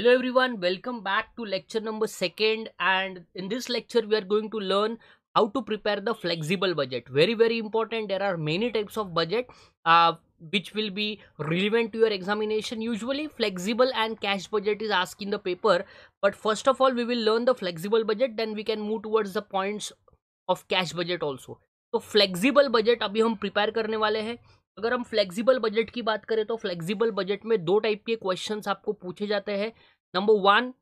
Hello everyone, welcome back to lecture number second and in this lecture we are going to learn how to prepare the flexible budget. Very very important, there are many types of budget uh, which will be relevant to your examination. Usually flexible and cash budget is asked in the paper but first of all we will learn the flexible budget then we can move towards the points of cash budget also. So flexible budget Abhi hum prepare करने वाले हैं अगर हम flexible budget की बात करें तो flexible budget में दो टाइप के क्वेश्चंस आपको पूछे जाते हैं number one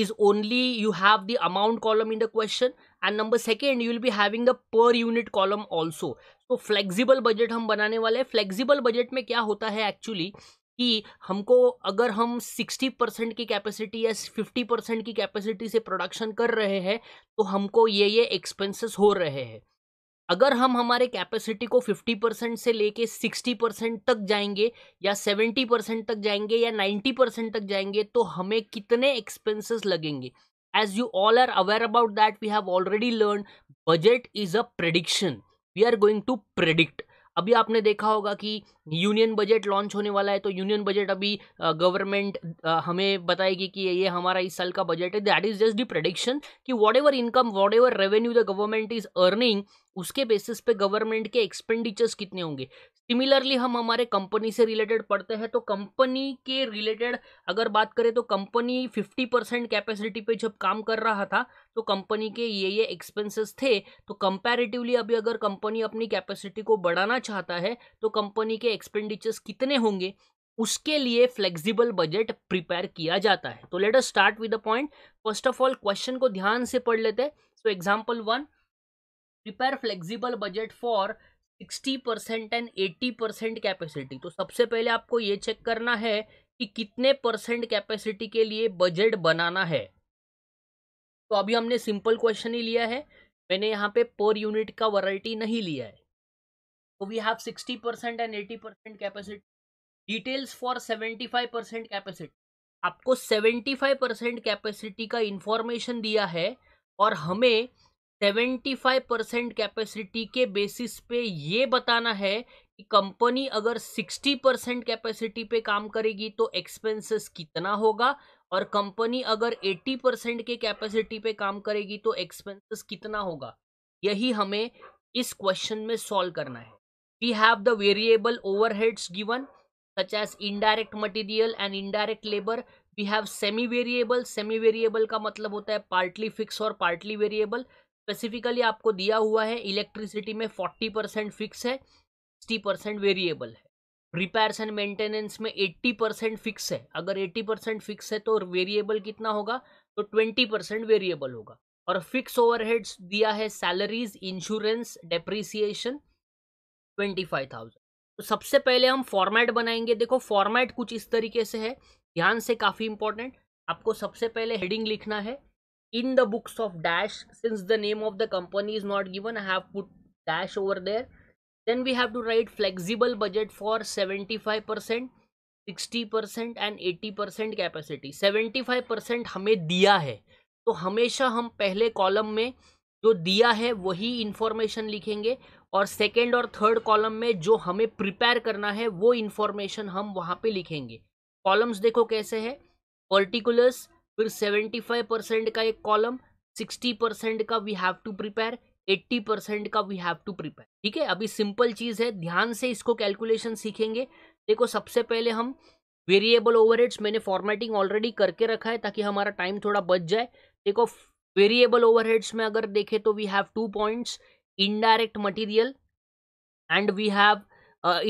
is only you have the amount column in the question and number second you will be having the per unit column also तो फ्लेक्सिबल बजट हम बनाने वाले हैं फ्लेक्सिबल बजट में क्या होता है एक्चुअली कि हमको अगर हम 60 परसेंट की कैपेसिटी या 50 परसेंट की कैपेसिटी से प्रोडक्शन कर रहे हैं तो हमको ये ये एक्सपेंसेस हो रहे हैं अगर हम हमारे कैपेसिटी को 50 परसेंट से लेके 60 परसेंट तक जाएंगे या 70 परसेंट तक जाएंगे या 90 परसेंट तक जाएंगे तो हमें कितने एक्सपेंसेस लगेंगे as you all are aware about that we have already learn budget is a prediction we are going to predict अभी आपने देखा होगा कि यूनियन बजट लॉन्च होने वाला है तो यूनियन बजट अभी गवर्नमेंट हमें बताएगी कि ये हमारा इस साल का बजट है that is just the prediction कि whatever income whatever revenue the government is earning उसके बेसिस पे गवर्नमेंट के एक्सपेंडिचर्स कितने होंगे सिमिलरली हम हमारे कंपनी से रिलेटेड पढ़ते हैं तो कंपनी के रिलेटेड अगर बात करें तो कंपनी फिफ्टी परसेंट कैपेसिटी पे जब काम कर रहा था तो कंपनी के ये ये एक्सपेंसेस थे तो कंपैरेटिवली अभी अगर कंपनी अपनी कैपेसिटी को बढ़ाना चाहता है तो कंपनी के एक्सपेंडिचर्स कितने होंगे उसके लिए फ्लेक्सिबल बजट प्रिपेयर किया जाता है तो let us start with the point first of all question को ध्यान से पढ़ लेते हैं so example one prepare flexible budget for 60 percent and 80 percent capacity तो सबसे पहले आपको ये चेक करना है कि कितने परसेंट कैपेसिटी के लिए बजट बनाना है तो अभी हमने सिंपल क्वेश्चन ही लिया है मैंने यहाँ पे पर यूनिट का वैरायटी नहीं लिया है तो we have sixty percent and eighty percent capacity details for seventy five percent capacity आपको सेवेंटी फाइव परसेंट कैपेसिटी का इंफॉर्मेशन दिया है और हमें 75 परसेंट कैपेसिटी के बेसिस पे ये बताना है कि कंपनी अगर 60 परसेंट कैपेसिटी पे काम करेगी तो एक्सपेंसेस कितना होगा और कंपनी अगर 80 परसेंट के कैपेसिटी पे काम करेगी तो एक्सपेंसेस कितना होगा यही हमें इस क्वेश्चन में सॉल्व करना है we have the variable overheads given such as indirect material and indirect labour we have semi variable semi variable का मतलब होता है पार्टली फिक्स और पार्टली वेरिएबल स्पेसिफिकली आपको दिया हुआ है इलेक्ट्रिसिटी में फोर्टी परसेंट फिक्स है सिक्सटी परसेंट वेरिएबल है रिपेयर्स एंड मेंटेनेंस में एट्टी परसेंट फिक्स है अगर एट्टी परसेंट फिक्स है तो वेरिएबल कितना होगा तो ट्वेंटी परसेंट वेरिएबल होगा और फिक्स ओवरहेड्स दिया है salaries insurance depreciation twenty five thousand तो सबसे पहले हम फॉर्मेट बनाएंगे देखो फॉर्मेट कुछ इस तरीके से है ध्यान से काफ़ी इंपॉर्टेंट आपको सबसे पहले हेडिंग लिखना है in the books of dash since the name of the company is not given i have put dash over there then we have to write flexible budget for 75 60 and 80 capacity 75 hame diya hai to hamesha hum pehle column mein जो दिया है वही information लिखेंगे और second और third column में जो हमें प्रिपेयर करना है वो इन्फॉर्मेशन हम वहाँ पे लिखेंगे कॉलम्स देखो कैसे है पर्टिकुलर्स फिर सेवेंटी फाइव परसेंट का एक कॉलम सिक्सटी परसेंट का we have to prepare eighty percent का वी हैव टू प्रिपेयर ठीक है अभी सिंपल चीज़ है ध्यान से इसको कैलकुलेशन सीखेंगे देखो सबसे पहले हम वेरिएबल ओवरहेड्स मैंने फॉर्मेटिंग ऑलरेडी करके रखा है ताकि हमारा टाइम थोड़ा बच जाए देखो वेरिएबल ओवरहेड्स में अगर देखें तो we have two points indirect material and we have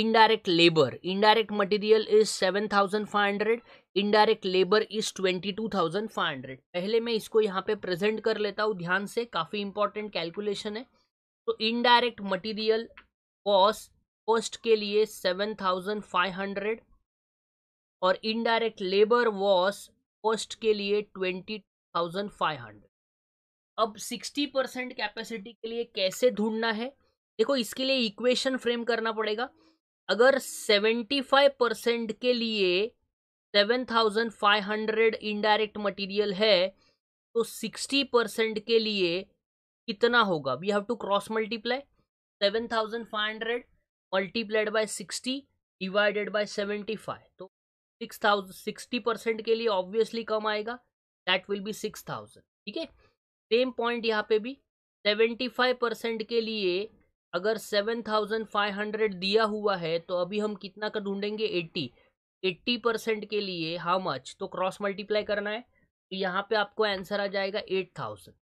indirect labour indirect material is seven thousand five hundred indirect labour is twenty two thousand five hundred पहले मैं इसको यहाँ पे प्रेजेंट कर लेता हूँ ध्यान से काफ़ी इंपॉर्टेंट कैलकुलेशन है तो इनडायरेक्ट मटीरियल कॉस्ट कॉस्ट के लिए सेवन थाउजेंड फाइव हंड्रेड और इनडायरेक्ट लेबर वॉस कॉस्ट के लिए ट्वेंटी थाउजेंड फाइव हंड्रेड अब सिक्सटी परसेंट कैपेसिटी के लिए कैसे ढूंढना है देखो इसके लिए इक्वेशन फ्रेम करना पड़ेगा अगर सेवेंटी फाइव परसेंट के लिए seven thousand five hundred indirect material है तो सिक्सटी परसेंट के लिए कितना होगा we have to cross multiply seven thousand five hundred multiplied by sixty divided by seventy five तो सिक्स थाउजेंड सिक्सटी परसेंट के लिए ऑब्वियसली कम आएगा that will be six thousand ठीक है सेम पॉइंट यहाँ पे भी सेवेंटी फाइव परसेंट के लिए अगर सेवन थाउजेंड फाइव हंड्रेड दिया हुआ है तो अभी हम कितना का ढूंढेंगे एट्टी एट्टी परसेंट के लिए हाउ मच तो क्रॉस मल्टीप्लाई करना है तो यहाँ पे आपको आंसर आ जाएगा eight thousand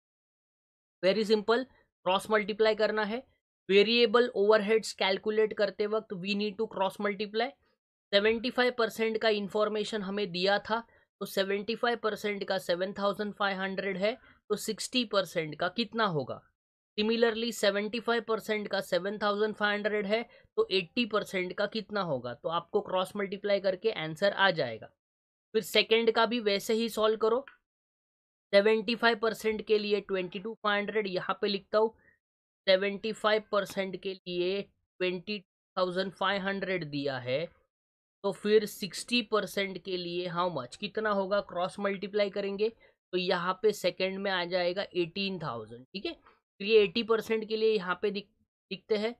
very simple cross multiply करना है वेरिएबल ओवरहेड्स कैलकुलेट करते वक्त we need to cross multiply seventy five percent का इंफॉर्मेशन हमें दिया था तो सेवेंटी फाइव परसेंट का सेवन थाउजेंड फाइव हंड्रेड है तो सिक्सटी परसेंट का कितना होगा सिमिलरली 75 परसेंट का 7500 है तो 80 परसेंट का कितना होगा तो आपको क्रॉस मल्टीप्लाई करके आंसर आ जाएगा फिर सेकंड का भी वैसे ही सॉल्व करो 75 परसेंट के लिए 22500 यहाँ पे लिखता हूँ 75 परसेंट के लिए 20500 दिया है तो फिर 60 परसेंट के लिए हाउ मच कितना होगा क्रॉस मल्टीप्लाई करेंगे तो यहाँ पे सेकंड में आ जाएगा एटीन ठीक है ये एटी परसेंट के लिए यहाँ पे दिख दिखते हैं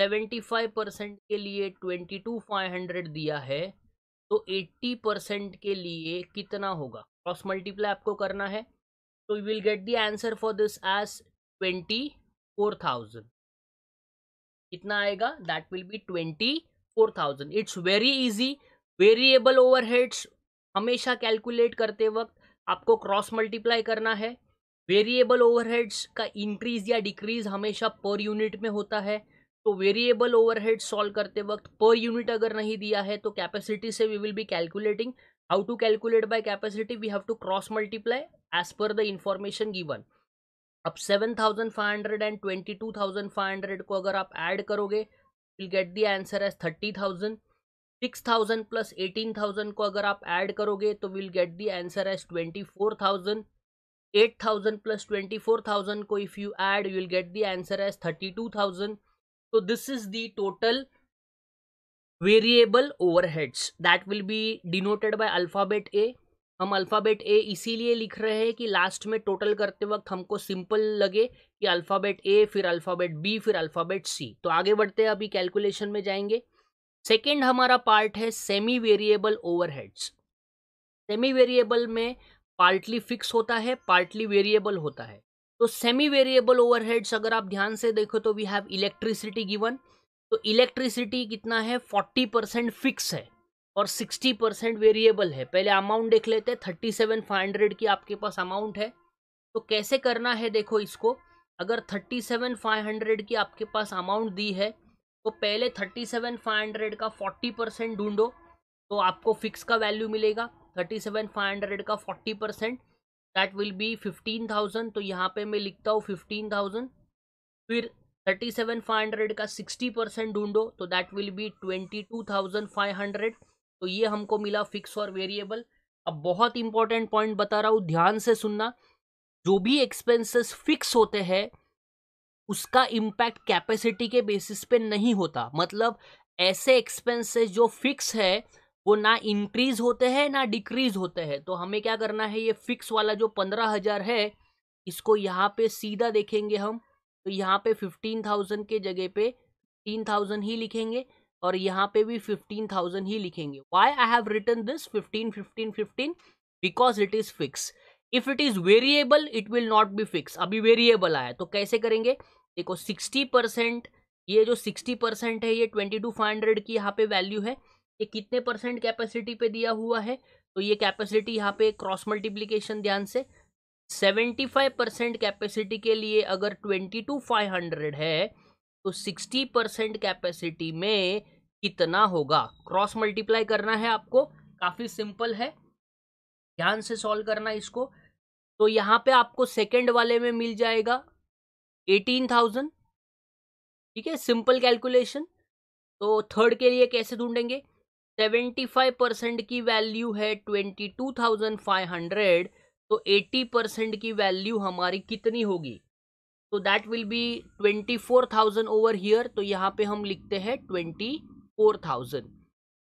सेवेंटी फाइव परसेंट के लिए ट्वेंटी टू फाइव हंड्रेड दिया है तो एट्टी परसेंट के लिए कितना होगा क्रॉस मल्टीप्लाई आपको करना है तो you will get the answer for this as twenty four thousand कितना आएगा that will be twenty four thousand it's very easy variable overheads हमेशा कैलकुलेट करते वक्त आपको क्रॉस मल्टीप्लाई करना है वेरिएबल ओवरहेड्स का इंक्रीज या डिक्रीज हमेशा पर यूनिट में होता है तो वेरिएबल ओवरहेड सॉल्व करते वक्त पर यूनिट अगर नहीं दिया है तो कैपेसिटी से we will be calculating how to calculate by capacity we have to cross multiply as per the information given अब seven thousand five hundred and twenty two thousand five hundred को अगर आप ऐड करोगे will get the answer as thirty thousand six thousand plus eighteen thousand को अगर आप add करोगे तो will get the answer as twenty four thousand eight thousand plus twenty four thousand को if you add you will get the answer as thirty two thousand तो this is the total variable over heads that will be denoted by alphabet A हम alphabet ए इसीलिए लिख रहे हैं कि last में total करते वक्त हमको सिंपल लगे कि अल्फ़ाबेट ए फिर अल्फ़ाबेट बी फिर अल्फ़ाबेट सी तो आगे बढ़ते हैं अभी कैलकुलेशन में जाएंगे सेकेंड हमारा पार्ट है semi variable overheads semi variable में पार्टली फिक्स होता है पार्टली वेरिएबल होता है तो सेमी वेरिएबल ओवरहेड्स अगर आप ध्यान से देखो तो वी हैव इलेक्ट्रिसिटी गिवन तो इलेक्ट्रिसिटी कितना है फोर्टी परसेंट फिक्स है और सिक्सटी परसेंट वेरिएबल है पहले अमाउंट देख लेते हैं थर्टी सेवन फाइव हंड्रेड की आपके पास अमाउंट है तो कैसे करना है देखो इसको अगर थर्टी सेवन फाइव हंड्रेड की आपके पास अमाउंट दी है तो पहले थर्टी सेवन फाइव हंड्रेड का फोर्टी परसेंट ढूंढो तो आपको फिक्स का वैल्यू मिलेगा थर्टी सेवन फाइव हंड्रेड का forty percent that will be fifteen thousand तो यहाँ पे मैं लिखता हूँ फिफ्टीन थाउजेंड फिर थर्टी सेवन फाइव हंड्रेड का सिक्सटी परसेंट ढूंढो तो that will be twenty two thousand five hundred तो ये हमको मिला फिक्स और वेरिएबल अब बहुत इंपॉर्टेंट पॉइंट बता रहा हूँ ध्यान से सुनना जो भी एक्सपेंसेस फिक्स होते हैं उसका इम्पैक्ट कैपेसिटी के बेसिस पे नहीं होता मतलब ऐसे एक्सपेंसेस जो फिक्स है वो ना इंक्रीज होते हैं ना डिक्रीज होते हैं तो हमें क्या करना है ये फिक्स वाला जो पंद्रह हज़ार है इसको यहाँ पे सीधा देखेंगे हम तो यहाँ पे फिफ्टीन थाउजेंड के जगह पे फिफ्टीन थाउजेंड ही लिखेंगे और यहाँ पे भी फिफ्टीन थाउजेंड ही लिखेंगे why I have written this fifteen fifteen fifteen because it is fix if it is variable it will not be fix अभी वेरिएबल आया तो कैसे करेंगे देखो सिक्सटी परसेंट ये जो सिक्सटी परसेंट है ये ट्वेंटी टू फाइव हंड्रेड की यहाँ पे वैल्यू है ये कितने परसेंट कैपेसिटी पे दिया हुआ है तो ये कैपेसिटी यहाँ पे क्रॉस मल्टीप्लीकेशन ध्यान से सेवेंटी फाइव परसेंट कैपेसिटी के लिए अगर ट्वेंटी टू फाइव हंड्रेड है तो सिक्सटी परसेंट कैपेसिटी में कितना होगा क्रॉस मल्टीप्लाई करना है आपको काफ़ी सिंपल है ध्यान से सॉल्व करना इसको तो यहाँ पे आपको सेकेंड वाले में मिल जाएगा एटीन थाउजेंड ठीक है सिंपल कैलकुलेशन तो थर्ड के लिए कैसे ढूंढेंगे सेवेंटी फाइव परसेंट की वैल्यू है twenty two thousand five hundred तो एट्टी परसेंट की वैल्यू हमारी कितनी होगी तो that will be twenty four thousand over here तो यहाँ पे हम लिखते हैं ट्वेंटी फोर थाउजेंड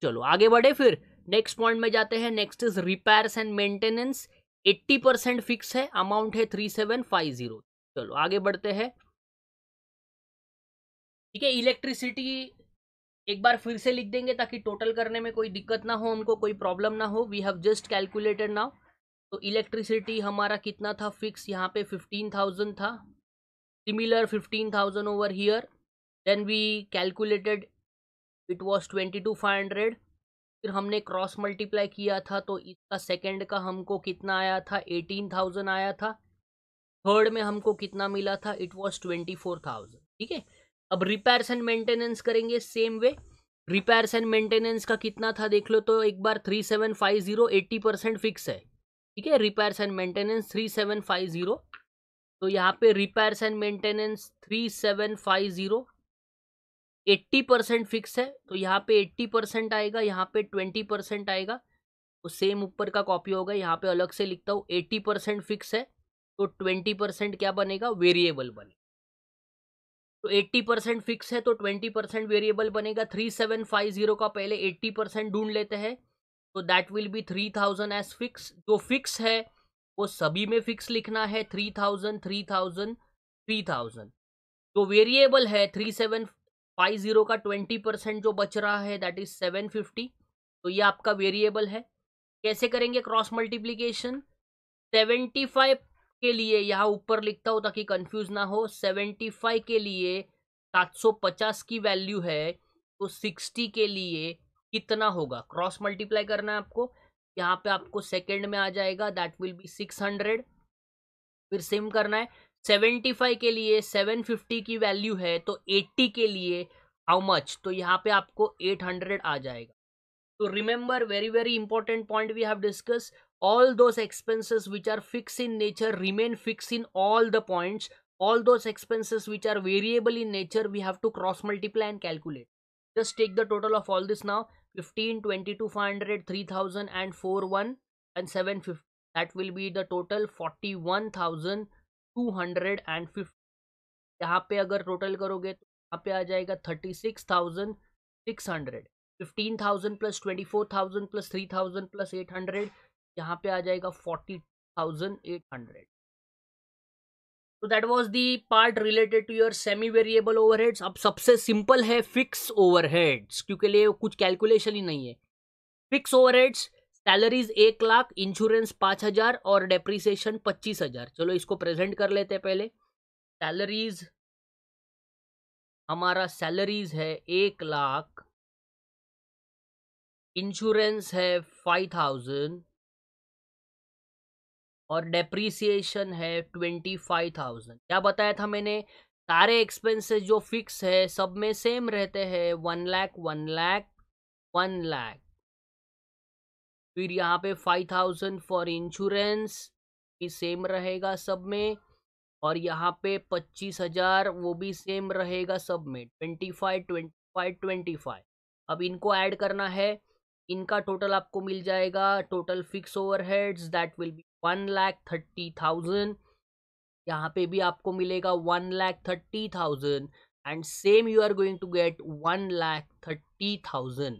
चलो आगे बढ़े फिर नेक्स्ट पॉइंट में जाते हैं next is repairs and maintenance eighty percent fix है अमाउंट है थ्री सेवन फाइव जीरो चलो आगे बढ़ते हैं ठीक है इलेक्ट्रिसिटी एक बार फिर से लिख देंगे ताकि टोटल करने में कोई दिक्कत ना हो हमको कोई प्रॉब्लम ना हो we have just calculated now तो इलेक्ट्रिसिटी हमारा कितना था फिक्स यहाँ पे फिफ्टीन थाउजेंड था similar fifteen thousand over here then we calculated it was twenty two five hundred फिर हमने क्रॉस मल्टीप्लाई किया था तो इसका सेकेंड का हमको कितना आया था एटीन थाउजेंड आया था थर्ड में हमको कितना मिला था it was twenty four thousand ठीक है अब रिपेयर्स एंड मेंटेनेंस करेंगे same way repairs and maintenance का कितना था देख लो तो एक बार three seven five zero eighty percent fix है ठीक है repairs and maintenance three seven five zero तो यहाँ पे repairs and maintenance three seven five zero eighty percent fix है तो यहाँ पे एट्टी परसेंट आएगा यहाँ पे ट्वेंटी परसेंट आएगा तो सेम ऊपर का कॉपी होगा यहाँ पे अलग से लिखता हूँ एट्टी परसेंट फिक्स है तो ट्वेंटी परसेंट क्या बनेगा वेरिएबल बनेगा तो 80 परसेंट फिक्स है तो 20 परसेंट वेरिएबल बनेगा 3750 का पहले 80 परसेंट ढूंढ लेते हैं तो that will be 3000 as fix जो फिक्स है वो सभी में फिक्स लिखना है 3000 3000 3000 जो वेरिएबल है 3750 का 20 परसेंट जो बच रहा है दैट इज 750 तो ये आपका वेरिएबल है कैसे करेंगे क्रॉस मल्टीप्लीकेशन सेवेंटी फाइव के लिए यहाँ ऊपर लिखता हूँ ताकि कंफ्यूज ना हो सेवेंटी फाइव के लिए सात सौ पचास की वैल्यू है तो सिक्सटी के लिए कितना होगा क्रॉस मल्टीप्लाई करना है आपको यहाँ पे आपको सेकेंड में आ जाएगा that will be six hundred फिर सेम करना है सेवेंटी फाइव के लिए सेवन फिफ्टी की वैल्यू है तो एट्टी के लिए हाउ मच तो यहाँ पे आपको एट हंड्रेड आ जाएगा तो remember very very important point we have discuss all those expenses which are fixed in nature remain fixed in all the points all those expenses which are variable in nature we have to cross multiply and calculate just take the total of all this now 15 22 500 3000 and 41 and 750 that will be the total 41250 यहाँ पे अगर total करोगे तो यहाँ पे आ जाएगा thirty-six thousand six hundred. Fifteen thousand plus twenty-four thousand plus three thousand plus eight hundred. यहाँ पे आ जाएगा फोर्टी थाउजेंड एट हंड्रेड तो that was the part related to your semi variable overheads अब सबसे सिंपल है फिक्स ओवरहेड्स क्योंकि लिए कुछ कैलकुलेशन ही नहीं है फिक्स हेड्स सैलरीज एक लाख इंश्योरेंस पाँच हजार और डेप्रिसिएशन पच्चीस हजार चलो इसको प्रेजेंट कर लेते हैं पहले सैलरीज हमारा सैलरीज है एक लाख इंश्योरेंस है फाइव थाउजेंड और डेप्रीसिएशन है ट्वेंटी फाइव थाउजेंड क्या बताया था मैंने सारे एक्सपेंसेस जो फिक्स है सब में सेम रहते हैं one lakh one lakh one lakh फिर यहाँ पे फाइव थाउजेंड फॉर इंश्योरेंस भी सेम रहेगा सब में और यहाँ पे पच्चीस हजार वो भी सेम रहेगा सब में twenty five twenty five twenty five अब इनको ऐड करना है इनका टोटल आपको मिल जाएगा total fix over heads that will be one lakh thirty thousand यहाँ पे भी आपको मिलेगा one lakh thirty thousand and same you are going to get one lakh thirty thousand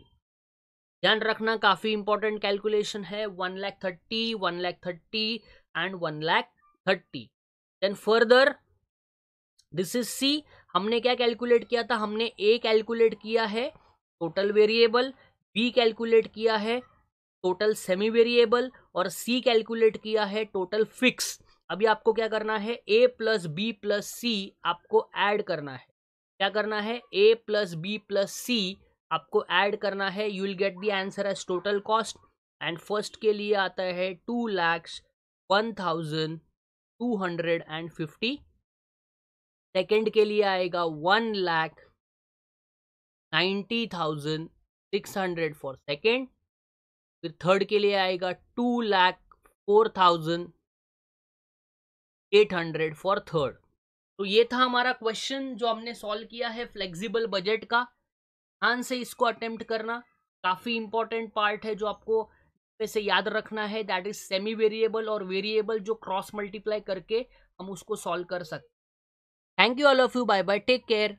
ध्यान रखना काफ़ी इंपॉर्टेंट कैलकुलेशन है one lakh thirty one lakh thirty and one lakh thirty then further this is C हमने क्या कैलकुलेट किया था हमने ए कैलकुलेट किया है टोटल वेरिएबल बी कैलकुलेट किया है टोटल सेमी वेरिएबल और सी कैलकुलेट किया है टोटल फिक्स अभी आपको क्या करना है A plus B plus C आपको ऐड करना है क्या करना है A plus B plus C आपको ऐड करना है you will get the answer as total cost and first के लिए आता है two lakhs one thousand two hundred and fifty second के लिए आएगा one lakh ninety thousand six hundred for second फिर थर्ड के लिए आएगा two lakh four thousand eight hundred for third तो ये था हमारा क्वेश्चन जो हमने सॉल्व किया है फ्लेक्सिबल बजट का ध्यान से इसको अटेम्प्ट करना काफ़ी इंपॉर्टेंट पार्ट है जो आपको से याद रखना है दैट इज सेमी वेरिएबल और वेरिएबल जो क्रॉस मल्टीप्लाई करके हम उसको सॉल्व कर सकते thank you all of you bye bye take care